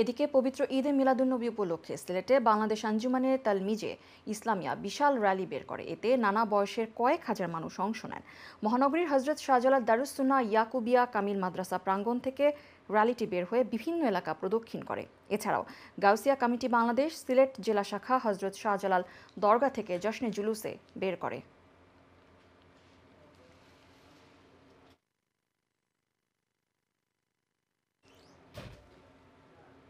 এদিকে পবিত্র ঈদে মিলাদুলনবী উপলক্ষে সিলেটে বাংলাদেশ আঞ্জুমানে তালমিজে ইসলামিয়া বিশাল র্যালি বের করে এতে নানা বয়সের কয়েক হাজার মানুষ অংশ নেন মহানগরীর হজরত শাহজালাল দারুসুন্না ইয়াকুবিয়া কামিল মাদ্রাসা প্রাঙ্গণ থেকে র্যালিটি বের হয়ে বিভিন্ন এলাকা প্রদক্ষিণ করে এছাড়াও গাউসিয়া কমিটি বাংলাদেশ সিলেট জেলা শাখা হজরত শাহজালাল দরগা থেকে জশ্নে জুলুসে বের করে